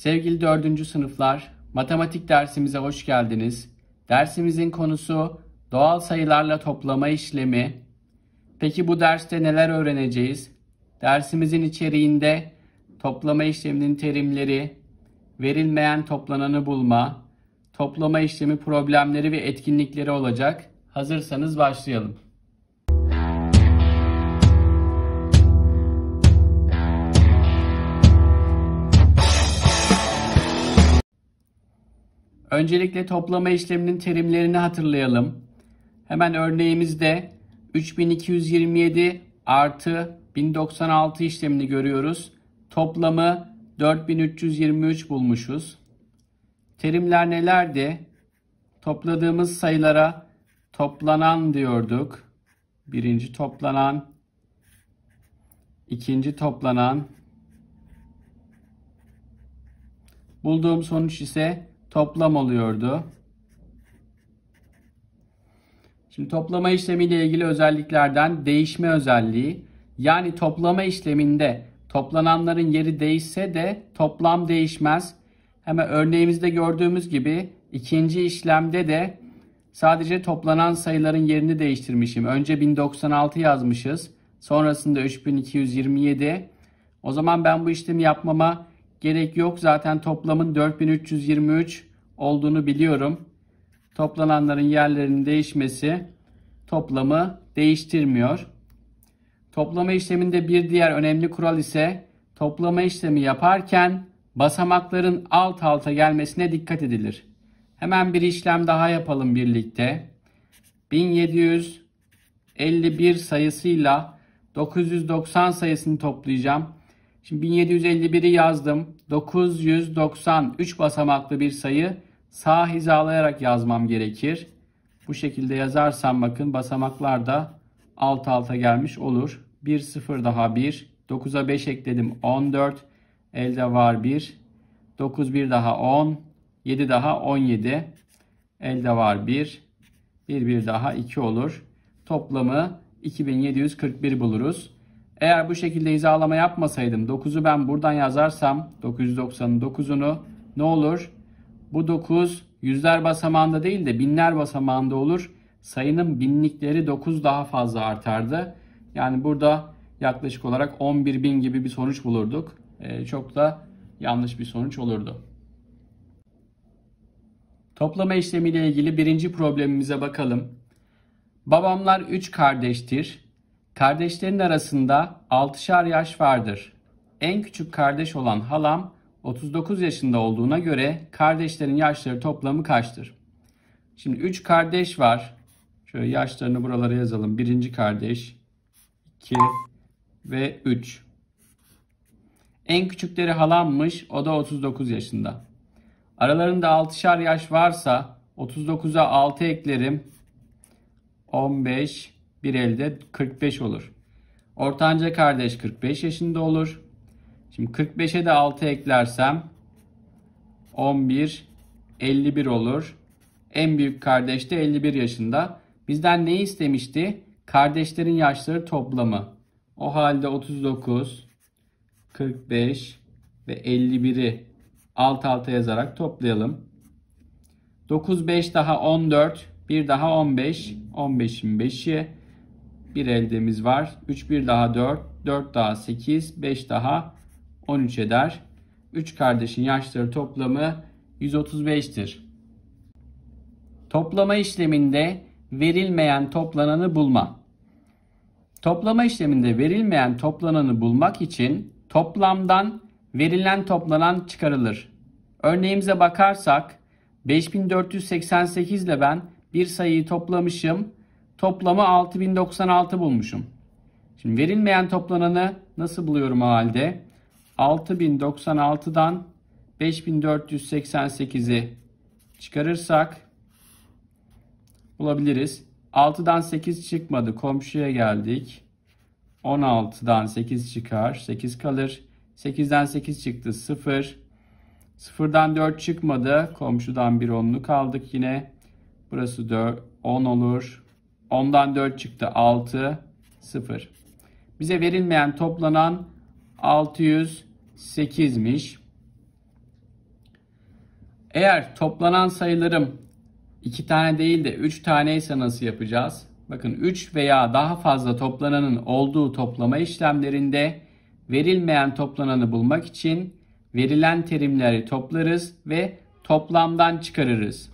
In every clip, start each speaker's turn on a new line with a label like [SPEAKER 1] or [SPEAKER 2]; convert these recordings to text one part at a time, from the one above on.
[SPEAKER 1] Sevgili 4. sınıflar, matematik dersimize hoş geldiniz. Dersimizin konusu doğal sayılarla toplama işlemi. Peki bu derste neler öğreneceğiz? Dersimizin içeriğinde toplama işleminin terimleri, verilmeyen toplananı bulma, toplama işlemi problemleri ve etkinlikleri olacak. Hazırsanız başlayalım. Öncelikle toplama işleminin terimlerini hatırlayalım. Hemen örneğimizde 3227 artı 1096 işlemini görüyoruz. Toplamı 4323 bulmuşuz. Terimler nelerdi? Topladığımız sayılara toplanan diyorduk. Birinci toplanan, ikinci toplanan. Bulduğum sonuç ise toplam oluyordu. Şimdi toplama işlemiyle ilgili özelliklerden değişme özelliği yani toplama işleminde toplananların yeri değişse de toplam değişmez. Hemen örneğimizde gördüğümüz gibi ikinci işlemde de sadece toplanan sayıların yerini değiştirmişim. Önce 1096 yazmışız. Sonrasında 3227. O zaman ben bu işlemi yapmama gerek yok. Zaten toplamın 4323 olduğunu biliyorum. Toplananların yerlerinin değişmesi toplamı değiştirmiyor. Toplama işleminde bir diğer önemli kural ise toplama işlemi yaparken basamakların alt alta gelmesine dikkat edilir. Hemen bir işlem daha yapalım birlikte. 1751 sayısıyla 990 sayısını toplayacağım. Şimdi 1751'i yazdım. 993 basamaklı bir sayı sağ hizalayarak yazmam gerekir. Bu şekilde yazarsam bakın basamaklar da alt alta gelmiş olur. 1 0 daha 1. 9'a 5 ekledim 14. Elde var 1. 9 1 daha 10. 7 daha 17. Elde var 1. 1 1 daha 2 olur. Toplamı 2741 buluruz. Eğer bu şekilde hizalama yapmasaydım 9'u ben buradan yazarsam 990'ın 9'unu ne olur? Bu 9 yüzler basamağında değil de binler basamağında olur. Sayının binlikleri 9 daha fazla artardı. Yani burada yaklaşık olarak 11 bin gibi bir sonuç bulurduk. Ee, çok da yanlış bir sonuç olurdu. Toplama işlemiyle ilgili birinci problemimize bakalım. Babamlar 3 kardeştir. Kardeşlerin arasında 6'şar yaş vardır. En küçük kardeş olan halam 39 yaşında olduğuna göre kardeşlerin yaşları toplamı kaçtır? Şimdi 3 kardeş var. Şöyle yaşlarını buralara yazalım. Birinci kardeş 2 ve 3. En küçükleri halammış. O da 39 yaşında. Aralarında 6'şar yaş varsa 39'a 6 eklerim. 15 bir elde 45 olur. Ortanca kardeş 45 yaşında olur. Şimdi 45'e de 6 eklersem 11, 51 olur. En büyük kardeş de 51 yaşında. Bizden ne istemişti? Kardeşlerin yaşları toplamı. O halde 39, 45 ve 51'i alt alta yazarak toplayalım. 9, 5 daha 14, 1 daha 15, 15'in 5'i, bir eldemiz var. 3 1 daha 4, 4 daha 8, 5 daha 13 eder. 3 kardeşin yaşları toplamı 135'tir. Toplama işleminde verilmeyen toplananı bulma. Toplama işleminde verilmeyen toplananı bulmak için toplamdan verilen toplanan çıkarılır. Örneğimize bakarsak 5488 ile ben bir sayıyı toplamışım. Toplamı 6096 bulmuşum. Şimdi verilmeyen toplananı nasıl buluyorum o halde? 6096'dan 5488'i çıkarırsak bulabiliriz. 6'dan 8 çıkmadı. Komşuya geldik. 16'dan 8 çıkar. 8 kalır. 8'den 8 çıktı. 0. 0'dan 4 çıkmadı. Komşudan bir 10'lu kaldık yine. Burası 4, 10 olur. 10'dan 4 çıktı 6 0. Bize verilmeyen toplanan 608'miş. Eğer toplanan sayılarım 2 tane değil de 3 tane ise nasıl yapacağız? Bakın 3 veya daha fazla toplananın olduğu toplama işlemlerinde verilmeyen toplananı bulmak için verilen terimleri toplarız ve toplamdan çıkarırız.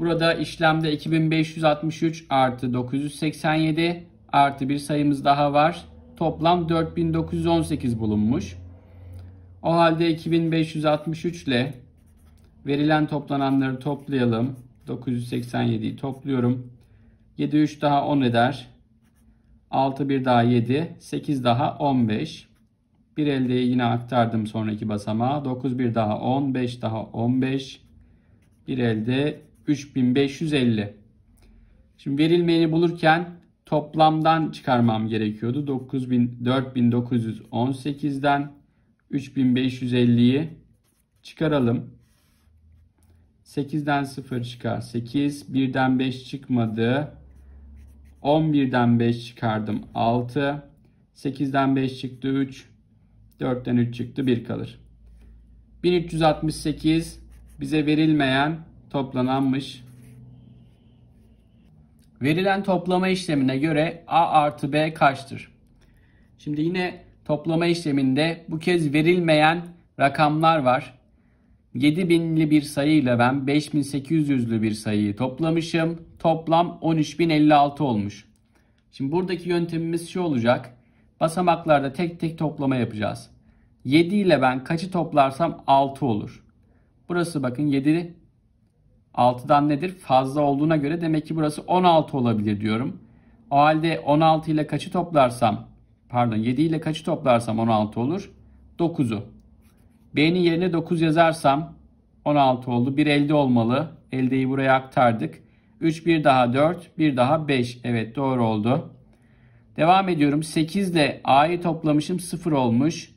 [SPEAKER 1] Burada işlemde 2563 artı 987 artı bir sayımız daha var. Toplam 4918 bulunmuş. O halde 2563 ile verilen toplananları toplayalım. 987'yi topluyorum. 73 daha 10 eder. 6 1 daha 7. 8 daha 15. Bir eldeyi yine aktardım sonraki basamağa. 9 1 daha 10. 5 daha 15. Bir elde 3550. Şimdi verilmeyeni bulurken toplamdan çıkarmam gerekiyordu. 9000 4918'den 3550'yi çıkaralım. 8'den 0 çıkar. 8, 1'den 5 çıkmadı. 11'den 5 çıkardım 6. 8'den 5 çıktı 3. 4'ten 3 çıktı 1 kalır. 1368 bize verilmeyen toplananmış. Verilen toplama işlemine göre A artı B kaçtır? Şimdi yine toplama işleminde bu kez verilmeyen rakamlar var. 7000'li bir sayıyla ben 5800'lü bir sayıyı toplamışım. Toplam 13056 olmuş. Şimdi buradaki yöntemimiz şu olacak. Basamaklarda tek tek toplama yapacağız. 7 ile ben kaçı toplarsam 6 olur. Burası bakın 7 6'dan nedir? Fazla olduğuna göre demek ki burası 16 olabilir diyorum. O halde 16 ile kaçı toplarsam pardon 7 ile kaçı toplarsam 16 olur? 9'u. B'nin yerine 9 yazarsam 16 oldu. Bir elde olmalı. Eldeyi buraya aktardık. 3 bir daha 4 bir daha 5. Evet doğru oldu. Devam ediyorum. 8 ile A'yı toplamışım 0 olmuş.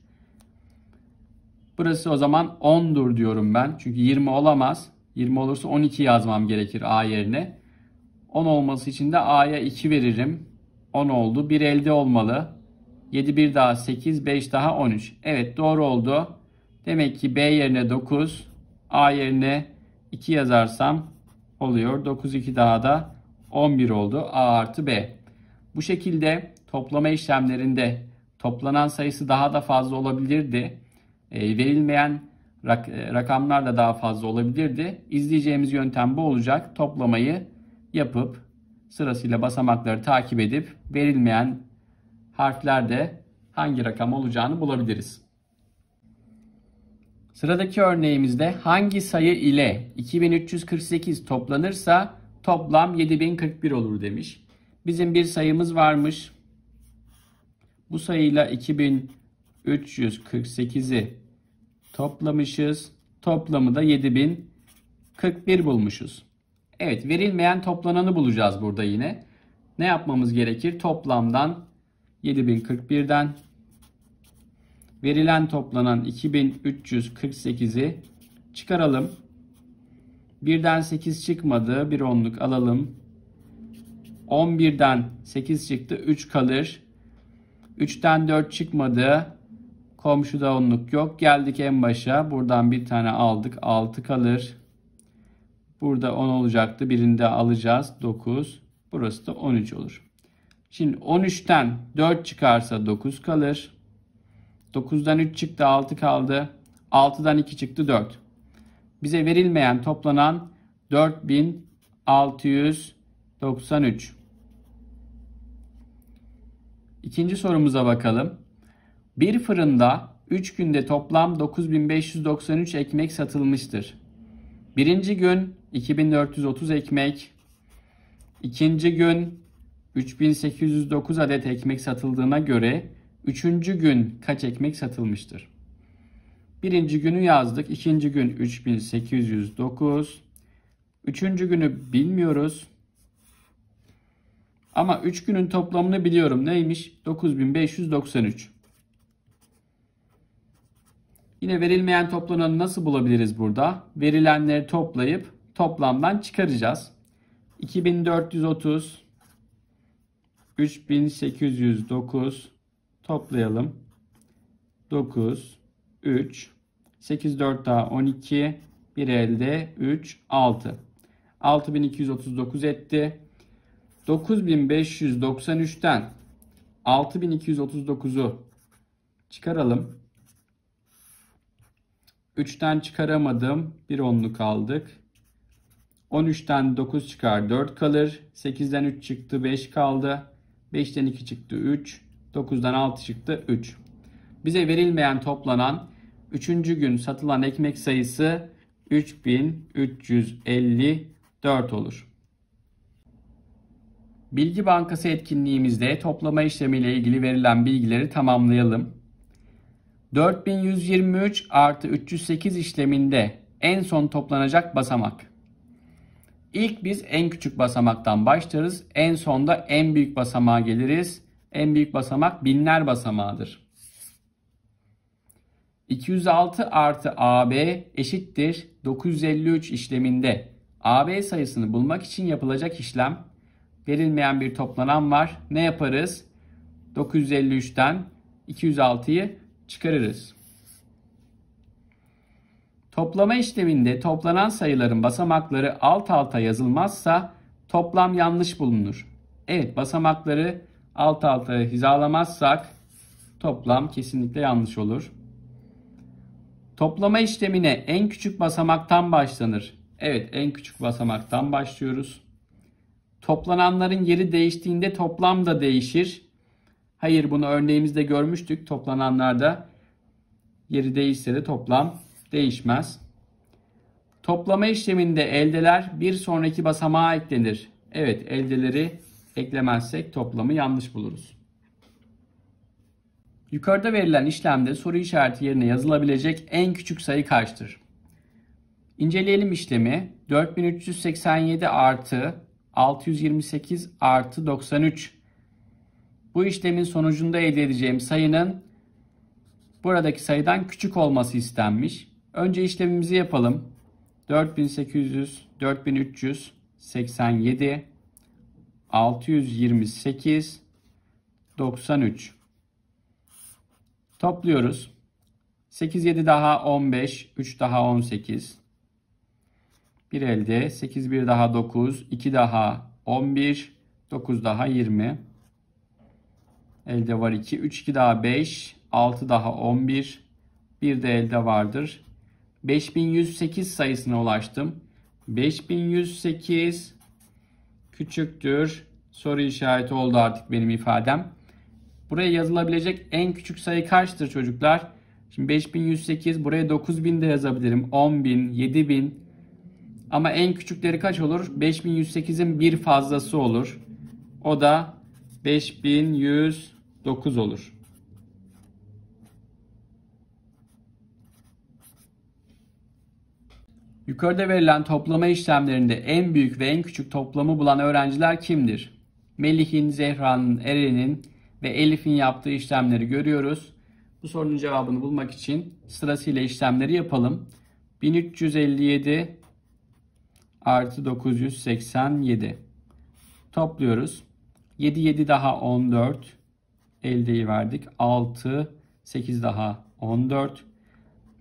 [SPEAKER 1] Burası o zaman 10'dur diyorum ben. Çünkü 20 olamaz. 20 olursa 12 yazmam gerekir A yerine. 10 olması için de A'ya 2 veririm. 10 oldu. 1 elde olmalı. 7 1 daha 8 5 daha 13. Evet doğru oldu. Demek ki B yerine 9 A yerine 2 yazarsam oluyor. 9 2 daha da 11 oldu. A artı B. Bu şekilde toplama işlemlerinde toplanan sayısı daha da fazla olabilirdi. E, verilmeyen rak e, rakamlar da daha fazla olabilirdi. İzleyeceğimiz yöntem bu olacak. Toplamayı yapıp sırasıyla basamakları takip edip verilmeyen harflerde hangi rakam olacağını bulabiliriz. Sıradaki örneğimizde hangi sayı ile 2348 toplanırsa toplam 7041 olur demiş. Bizim bir sayımız varmış. Bu sayıyla 2348'i toplamışız. Toplamı da 7041 bulmuşuz. Evet verilmeyen toplananı bulacağız burada yine. Ne yapmamız gerekir? Toplamdan 7041'den verilen toplanan 2348'i çıkaralım. Birden 8 çıkmadı. Bir onluk alalım. 11'den 8 çıktı. 3 kalır. 3'ten 4 çıkmadı. Komşuda onluk yok. Geldik en başa. Buradan bir tane aldık. 6 kalır. Burada 10 olacaktı. birini Birinde alacağız. 9. Burası da 13 olur. Şimdi 13'ten 4 çıkarsa 9 kalır. 9'dan 3 çıktı 6 kaldı. 6'dan 2 çıktı 4. Bize verilmeyen toplanan 4693. İkinci sorumuza bakalım. Bir fırında 3 günde toplam 9593 ekmek satılmıştır. Birinci gün 2430 ekmek, ikinci gün 3809 adet ekmek satıldığına göre üçüncü gün kaç ekmek satılmıştır? Birinci günü yazdık, ikinci gün 3809, üçüncü günü bilmiyoruz. Ama üç günün toplamını biliyorum. Neymiş? 9593. Yine verilmeyen toplananı nasıl bulabiliriz burada? Verilenleri toplayıp toplamdan çıkaracağız. 2430 3809 toplayalım. 9 3 8 4 daha 12 1 elde 3 6 6239 etti. 9593'ten 6239'u çıkaralım. 3'ten çıkaramadım. 1 onluk aldık. 13'ten 9 çıkar 4 kalır. 8'den 3 çıktı 5 kaldı. 5'ten 2 çıktı 3. 9'dan 6 çıktı 3. Bize verilmeyen toplanan 3. gün satılan ekmek sayısı 3354 olur. Bilgi Bankası etkinliğimizde toplama işlemiyle ilgili verilen bilgileri tamamlayalım. 4123 artı 308 işleminde en son toplanacak basamak. İlk biz en küçük basamaktan başlarız. En sonda en büyük basamağa geliriz. En büyük basamak binler basamağıdır. 206 artı AB eşittir 953 işleminde AB sayısını bulmak için yapılacak işlem verilmeyen bir toplanan var. Ne yaparız? 953'ten 206'yı çıkarırız. Toplama işleminde toplanan sayıların basamakları alt alta yazılmazsa toplam yanlış bulunur. Evet basamakları alt alta hizalamazsak toplam kesinlikle yanlış olur. Toplama işlemine en küçük basamaktan başlanır. Evet en küçük basamaktan başlıyoruz. Toplananların yeri değiştiğinde toplam da değişir. Hayır bunu örneğimizde görmüştük. Toplananlarda yeri değişse de toplam değişmez. Toplama işleminde eldeler bir sonraki basamağa eklenir. Evet eldeleri eklemezsek toplamı yanlış buluruz. Yukarıda verilen işlemde soru işareti yerine yazılabilecek en küçük sayı kaçtır? İnceleyelim işlemi. 4387 artı 628 artı 93 bu işlemin sonucunda elde edeceğim sayının buradaki sayıdan küçük olması istenmiş. Önce işlemimizi yapalım. 4800, 4387, 628, 93. Topluyoruz. 8, 7 daha 15, 3 daha 18. 1 elde, 8, 1 daha 9, 2 daha 11, 9 daha 20. Elde var 2. 3 2 daha 5. 6 daha 11. Bir de elde vardır. 5108 sayısına ulaştım. 5108 küçüktür. Soru işareti oldu artık benim ifadem. Buraya yazılabilecek en küçük sayı kaçtır çocuklar? Şimdi 5108 buraya 9000 de yazabilirim. 10000, 7000 ama en küçükleri kaç olur? 5108'in bir fazlası olur. O da 5100 9 olur. Yukarıda verilen toplama işlemlerinde en büyük ve en küçük toplamı bulan öğrenciler kimdir? Melih'in, Zehra'nın, Eren'in ve Elif'in yaptığı işlemleri görüyoruz. Bu sorunun cevabını bulmak için sırasıyla işlemleri yapalım. 1357 artı 987 topluyoruz. 7 7 daha 14 eldeyi verdik. 6, 8 daha 14.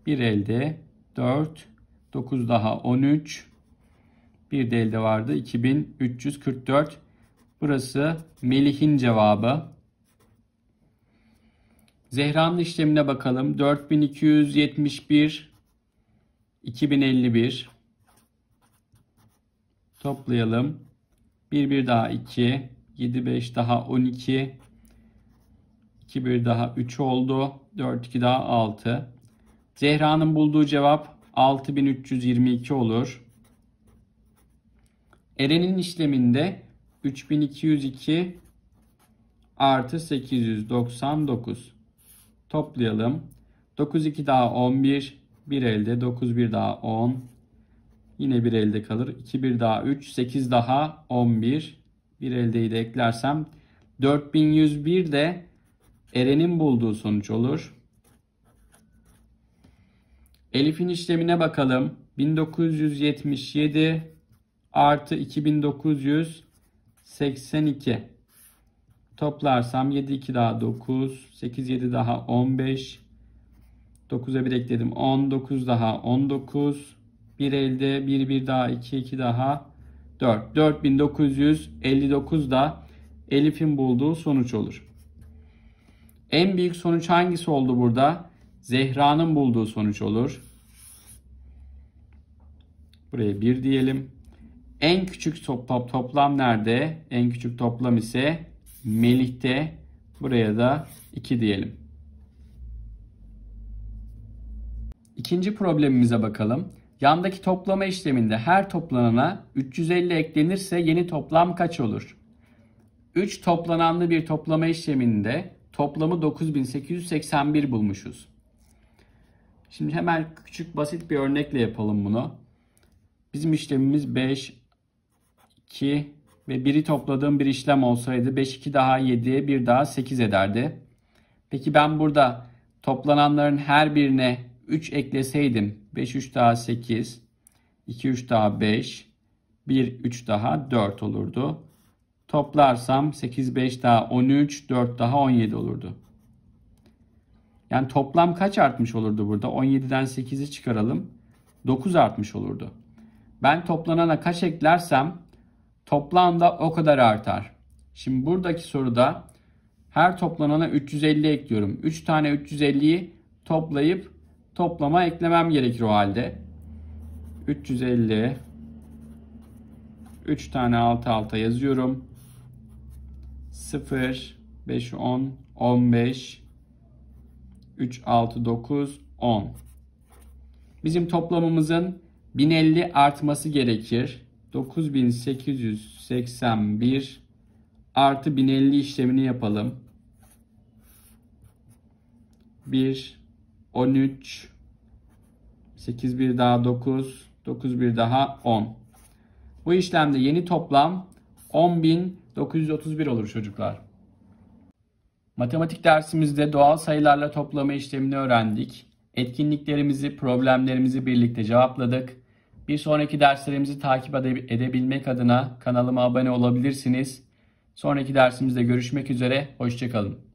[SPEAKER 1] Bir elde 4, 9 daha 13. Bir de elde vardı 2344. Burası Melih'in cevabı. Zehra'nın işlemine bakalım. 4271 2051 toplayalım. 1 1 daha 2 7 5 daha 12 2 bir daha 3 oldu. 4 2 daha 6. Zehra'nın bulduğu cevap 6322 olur. Eren'in işleminde 3202 artı 899. Toplayalım. 9 2 daha 11. Bir elde 9 1 daha 10. Yine bir elde kalır. 2 1 daha 3. 8 daha 11. Bir eldeyi de eklersem 4101 de Eren'in bulduğu sonuç olur. Elif'in işlemine bakalım. 1977 artı 2982. Toplarsam 7 2 daha 9, 8 7 daha 15, 9'a 1 ekledim 19 daha 19, 1 elde 1 1 daha 2 2 daha 4. 4959 da Elif'in bulduğu sonuç olur. En büyük sonuç hangisi oldu burada? Zehra'nın bulduğu sonuç olur. Buraya 1 diyelim. En küçük toplam nerede? En küçük toplam ise Melih'te. Buraya da 2 diyelim. İkinci problemimize bakalım. Yandaki toplama işleminde her toplanana 350 eklenirse yeni toplam kaç olur? 3 toplananlı bir toplama işleminde Toplamı 9881 bulmuşuz. Şimdi hemen küçük basit bir örnekle yapalım bunu. Bizim işlemimiz 5, 2 ve 1'i topladığım bir işlem olsaydı 5, 2 daha 7, 1 daha 8 ederdi. Peki ben burada toplananların her birine 3 ekleseydim 5, 3 daha 8, 2, 3 daha 5, 1, 3 daha 4 olurdu. Toplarsam 8 5 daha 13, 4 daha 17 olurdu. Yani toplam kaç artmış olurdu burada? 17'den 8'i çıkaralım. 9 artmış olurdu. Ben toplanana kaç eklersem toplamda o kadar artar. Şimdi buradaki soruda her toplanana 350 ekliyorum. 3 tane 350'yi toplayıp toplama eklemem gerekir o halde. 350 3 tane 6 alta yazıyorum. 0, 5, 10, 15, 3, 6, 9, 10. Bizim toplamımızın 1050 artması gerekir. 9881 artı 1050 işlemini yapalım. 1, 13, 8 bir daha 9, 9 bir daha 10. Bu işlemde yeni toplam 10.000 931 olur çocuklar. Matematik dersimizde doğal sayılarla toplama işlemini öğrendik. Etkinliklerimizi, problemlerimizi birlikte cevapladık. Bir sonraki derslerimizi takip edebilmek adına kanalıma abone olabilirsiniz. Sonraki dersimizde görüşmek üzere, hoşçakalın.